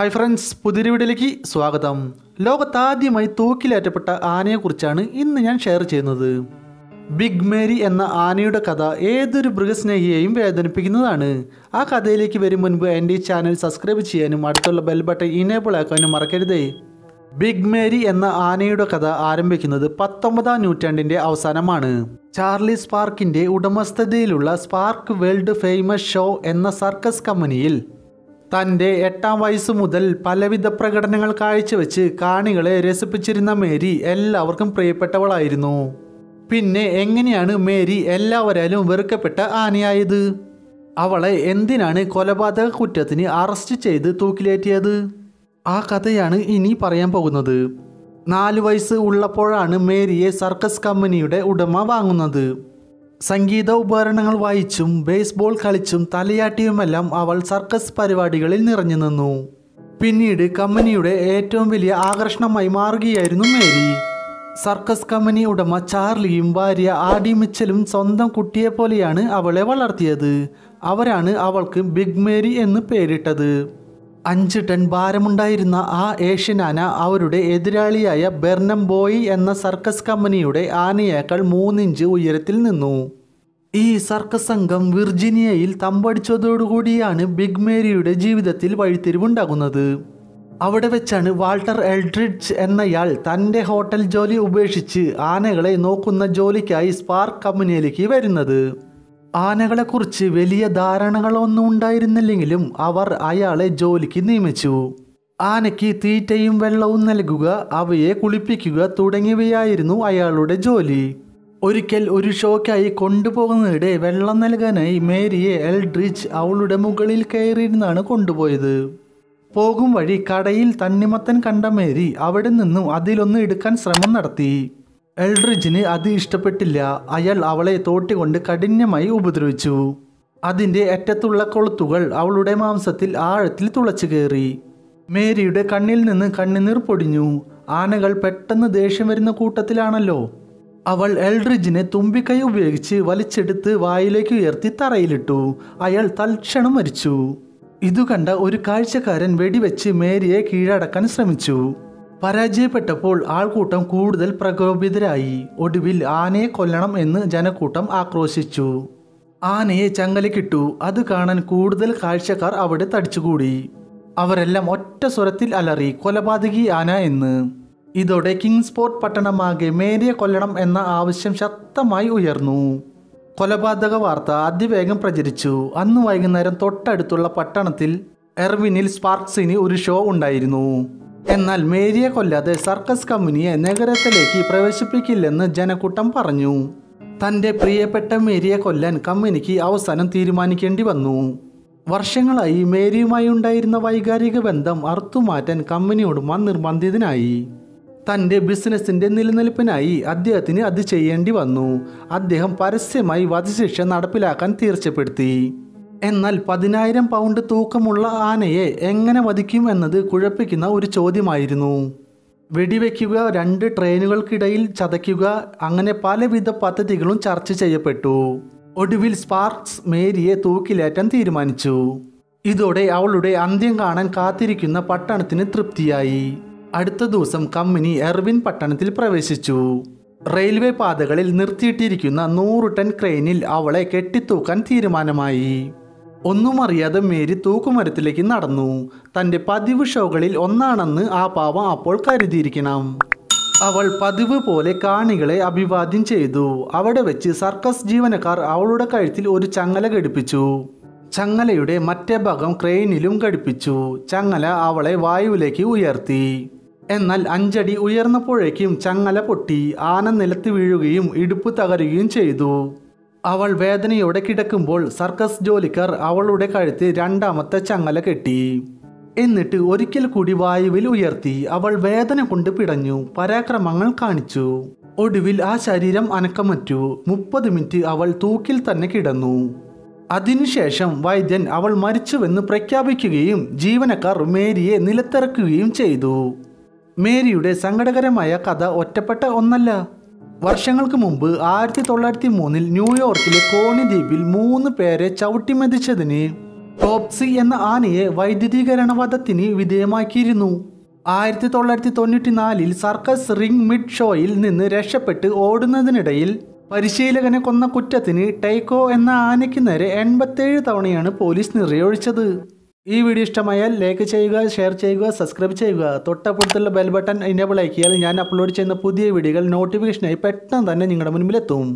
hi friends പുതിയൊരു വീഡിയോയിലേക്ക് സ്വാഗതം ലോകത്താദ്യമായി തൂക്കിലേറ്റപ്പെട്ട ആനയെക്കുറിച്ചാണ് ഇന്ന് ഞാൻ ഷെയർ ചെയ്യുന്നത് ബിഗ് മേരി എന്ന ആനയുടെ കഥ ഏതൊരു മൃഗസ്നേഹിയെയും വേദനിപ്പിക്കുന്നതാണ് ആ കഥയിലേക്ക് വരും മുൻപ് എൻ്റെ ഈ ചാനൽ സബ്സ്ക്രൈബ് ചെയ്യാനും അടുത്തുള്ള ബെൽ ബട്ടൺ ഇനേബിൾ ആക്കാനും മറക്കരുതേ ബിഗ് മേരി എന്ന ആനയുടെ കഥ ആരംഭിക്കുന്നത് പത്തൊമ്പതാം നൂറ്റാണ്ടിൻ്റെ അവസാനമാണ് ചാർലി സ്പാർക്കിൻ്റെ ഉടമസ്ഥതയിലുള്ള സ്പാർക്ക് വേൾഡ് ഫേമസ് ഷോ എന്ന സർക്കസ് കമ്പനിയിൽ തൻ്റെ എട്ടാം വയസ്സ് മുതൽ പലവിധ പ്രകടനങ്ങൾ കാഴ്ചവെച്ച് കാണികളെ രസിപ്പിച്ചിരുന്ന മേരി എല്ലാവർക്കും പ്രിയപ്പെട്ടവളായിരുന്നു പിന്നെ എങ്ങനെയാണ് മേരി എല്ലാവരാലും വെറുക്കപ്പെട്ട ആനയായത് അവളെ എന്തിനാണ് കൊലപാതക കുറ്റത്തിന് അറസ്റ്റ് ചെയ്ത് തൂക്കിലേറ്റിയത് ആ കഥയാണ് ഇനി പറയാൻ പോകുന്നത് നാലു വയസ്സ് ഉള്ളപ്പോഴാണ് മേരിയെ സർക്കസ് കമ്പനിയുടെ ഉടമ വാങ്ങുന്നത് സംഗീത ഉപകരണങ്ങൾ വായിച്ചും ബേസ്ബോൾ കളിച്ചും തലയാട്ടിയുമെല്ലാം അവൾ സർക്കസ് പരിപാടികളിൽ നിറഞ്ഞു നിന്നു പിന്നീട് കമ്പനിയുടെ ഏറ്റവും വലിയ ആകർഷണമായി മാറുകയായിരുന്നു മേരി സർക്കസ് കമ്പനി ഉടമ ചാർലിയും ഭാര്യ ആഡി മിച്ചലും സ്വന്തം കുട്ടിയെ പോലെയാണ് അവളെ വളർത്തിയത് അവരാണ് അവൾക്ക് ബിഗ് മേരി എന്ന് പേരിട്ടത് അഞ്ച് ടൺ ഭാരമുണ്ടായിരുന്ന ആ ഏഷ്യൻ ആന അവരുടെ എതിരാളിയായ ബെർണംബോയി എന്ന സർക്കസ് കമ്പനിയുടെ ആനയേക്കാൾ മൂന്നിഞ്ച് ഉയരത്തിൽ നിന്നു ഈ സർക്കസ് സംഘം വിർജീനിയയിൽ തമ്പടിച്ചതോടുകൂടിയാണ് ബിഗ് മേരിയുടെ ജീവിതത്തിൽ വഴിത്തിരിവുണ്ടാകുന്നത് അവിടെ വെച്ചാണ് വാൾട്ടർ എൽഡ്രിഡ്ജ് എന്നയാൾ തൻ്റെ ഹോട്ടൽ ജോലി ഉപേക്ഷിച്ച് ആനകളെ നോക്കുന്ന ജോലിക്കായി സ്പാർക്ക് കമ്പനിയിലേക്ക് വരുന്നത് ആനകളെക്കുറിച്ച് വലിയ ധാരണകളൊന്നും ഉണ്ടായിരുന്നില്ലെങ്കിലും അവർ അയാളെ ജോലിക്ക് നിയമിച്ചു ആനയ്ക്ക് തീറ്റയും വെള്ളവും നൽകുക അവയെ കുളിപ്പിക്കുക തുടങ്ങിയവയായിരുന്നു അയാളുടെ ജോലി ഒരിക്കൽ ഒരു ഷോക്കായി കൊണ്ടുപോകുന്നതിടെ വെള്ളം നൽകാനായി മേരിയെ എൽഡ്രിച്ച് അവളുടെ മുകളിൽ കയറിയിരുന്നാണ് കൊണ്ടുപോയത് പോകും വഴി കടയിൽ തന്നിമത്തൻ കണ്ട മേരി അവിടെ നിന്നും അതിലൊന്ന് എടുക്കാൻ ശ്രമം നടത്തി എൽഡ്രിജിന് അത് ഇഷ്ടപ്പെട്ടില്ല അയാൾ അവളെ തോട്ടികൊണ്ട് കഠിനമായി ഉപദ്രവിച്ചു അതിൻ്റെ അറ്റത്തുള്ള കൊളുത്തുകൾ അവളുടെ മാംസത്തിൽ ആഴത്തിൽ തുളച്ചു കയറി മേരിയുടെ കണ്ണിൽ നിന്ന് കണ്ണുനീർ പൊടിഞ്ഞു ആനകൾ പെട്ടെന്ന് ദേഷ്യം വരുന്ന കൂട്ടത്തിലാണല്ലോ അവൾ എൽഡ്രിജിനെ തുമ്പിക്കൈ ഉപയോഗിച്ച് വലിച്ചെടുത്ത് വായിലേക്ക് ഉയർത്തി തറയിലിട്ടു അയാൾ തൽക്ഷണം മരിച്ചു ഇതുകണ്ട കണ്ട ഒരു കാഴ്ചക്കാരൻ വെടിവെച്ച് മേരിയെ കീഴടക്കാൻ ശ്രമിച്ചു പരാജയപ്പെട്ടപ്പോൾ ആൾക്കൂട്ടം കൂടുതൽ പ്രകോപിതരായി ഒടുവിൽ ആനയെ കൊല്ലണം എന്ന് ജനക്കൂട്ടം ആക്രോശിച്ചു ആനയെ ചങ്ങലക്കിട്ടു അത് കാണാൻ കൂടുതൽ കാഴ്ചക്കാർ അവിടെ തടിച്ചുകൂടി അവരെല്ലാം ഒറ്റ സ്വരത്തിൽ അലറി കൊലപാതകി ആന എന്ന് ഇതോടെ കിങ്സ്പോർട്ട് പട്ടണമാകെ മേരിയെ കൊല്ലണം എന്ന ആവശ്യം ശക്തമായി ഉയർന്നു കൊലപാതക വാർത്ത അതിവേഗം പ്രചരിച്ചു അന്ന് വൈകുന്നേരം തൊട്ടടുത്തുള്ള പട്ടണത്തിൽ എർവിനിൽ സ്പാർക്സിന് ഒരു ഷോ ഉണ്ടായിരുന്നു എന്നാൽ മേരിയെ കൊല്ലാതെ സർക്കസ് കമ്പനിയെ നഗരത്തിലേക്ക് പ്രവേശിപ്പിക്കില്ലെന്ന് ജനക്കൂട്ടം പറഞ്ഞു തൻ്റെ പ്രിയപ്പെട്ട മേരിയെ കൊല്ലാൻ കമ്പനിക്ക് അവസാനം തീരുമാനിക്കേണ്ടി വന്നു വർഷങ്ങളായി മേരിയുമായി ഉണ്ടായിരുന്ന വൈകാരിക ബന്ധം അറുത്തുമാറ്റാൻ കമ്പനിയോടുമ നിർബന്ധിതനായി തൻ്റെ ബിസിനസ്സിൻ്റെ നിലനിൽപ്പിനായി അദ്ദേഹത്തിന് അത് ചെയ്യേണ്ടി വന്നു അദ്ദേഹം പരസ്യമായി വധശിക്ഷ നടപ്പിലാക്കാൻ തീർച്ചപ്പെടുത്തി എന്നാൽ പതിനായിരം പൗണ്ട് തൂക്കമുള്ള ആനയെ എങ്ങനെ വധിക്കും എന്നത് കുഴപ്പിക്കുന്ന ഒരു ചോദ്യമായിരുന്നു വെടിവെക്കുക രണ്ട് ട്രെയിനുകൾക്കിടയിൽ ചതയ്ക്കുക അങ്ങനെ പലവിധ പദ്ധതികളും ചർച്ച ചെയ്യപ്പെട്ടു ഒടുവിൽ സ്പാർക്സ് മേരിയെ തൂക്കിലേറ്റാൻ തീരുമാനിച്ചു ഇതോടെ അവളുടെ അന്ത്യം കാണാൻ കാത്തിരിക്കുന്ന പട്ടണത്തിന് തൃപ്തിയായി അടുത്ത ദിവസം കമ്പനി എർവിൻ പട്ടണത്തിൽ പ്രവേശിച്ചു റെയിൽവേ പാതകളിൽ നിർത്തിയിട്ടിരിക്കുന്ന നൂറ് ടൺ ക്രെയിനിൽ അവളെ കെട്ടിത്തൂക്കാൻ തീരുമാനമായി ഒന്നും അറിയാതെ മേരി തൂക്കുമരത്തിലേക്ക് നടന്നു തൻ്റെ പതിവ് ഷോകളിൽ ഒന്നാണെന്ന് ആ പാവം അപ്പോൾ കരുതിയിരിക്കണം അവൾ പതിവ് പോലെ കാണികളെ അഭിവാദ്യം ചെയ്തു അവിടെ വെച്ച് സർക്കസ് ജീവനക്കാർ അവളുടെ കഴുത്തിൽ ഒരു ചങ്ങല ഘടിപ്പിച്ചു ചങ്ങലയുടെ മറ്റേ ഭാഗം ക്രെയിനിലും ഘടിപ്പിച്ചു ചങ്ങല അവളെ വായുവിലേക്ക് ഉയർത്തി എന്നാൽ അഞ്ചടി ഉയർന്നപ്പോഴേക്കും ചങ്ങല പൊട്ടി ആന നിലത്ത് വീഴുകയും ഇടുപ്പ് തകരുകയും ചെയ്തു അവൾ വേദനയോടെ കിടക്കുമ്പോൾ സർക്കസ് ജോലിക്കാർ അവളുടെ കഴുത്ത് രണ്ടാമത്തെ ചങ്ങല കെട്ടി എന്നിട്ട് ഒരിക്കൽ കൂടി വായുവിൽ ഉയർത്തി അവൾ വേദന കൊണ്ട് പിടഞ്ഞു പരാക്രമങ്ങൾ കാണിച്ചു ഒടുവിൽ ആ ശരീരം അനക്കമറ്റു മുപ്പത് മിനിറ്റ് അവൾ തൂക്കിൽ തന്നെ കിടന്നു അതിനുശേഷം വൈദ്യൻ അവൾ മരിച്ചുവെന്ന് പ്രഖ്യാപിക്കുകയും ജീവനക്കാർ മേരിയെ നിലത്തിറക്കുകയും ചെയ്തു മേരിയുടെ സങ്കടകരമായ കഥ ഒറ്റപ്പെട്ട ഒന്നല്ല വർഷങ്ങൾക്ക് മുമ്പ് ആയിരത്തി തൊള്ളായിരത്തി മൂന്നിൽ ന്യൂയോർക്കിലെ കോണി ദ്വീപിൽ മൂന്ന് പേരെ ചവിട്ടിമെതിച്ചതിന് ടോപ്സി എന്ന ആനയെ വൈദ്യുതീകരണവധത്തിന് വിധേയമാക്കിയിരുന്നു ആയിരത്തി തൊള്ളായിരത്തി തൊണ്ണൂറ്റി നാലിൽ സർക്കസ് റിംഗ് മിഡ് ഷോയിൽ നിന്ന് രക്ഷപ്പെട്ട് ഓടുന്നതിനിടയിൽ പരിശീലകനെ കൊന്ന കുറ്റത്തിന് ടൈക്കോ എന്ന ആനയ്ക്ക് നേരെ എൺപത്തേഴ് തവണയാണ് പോലീസ് നിറയൊഴിച്ചത് ഈ വീഡിയോ ഇഷ്ടമായാൽ ലൈക്ക് ചെയ്യുക ഷെയർ ചെയ്യുക സബ്സ്ക്രൈബ് ചെയ്യുക തൊട്ടപ്പുറത്തുള്ള ബെൽ ബട്ടൺ എനേബിൾ ആക്കിയാൽ ഞാൻ അപ്ലോഡ് ചെയ്യുന്ന പുതിയ വീഡിയോകൾ നോട്ടിഫിക്കേഷനായി പെട്ടെന്ന് തന്നെ നിങ്ങളുടെ മുൻപിലെത്തും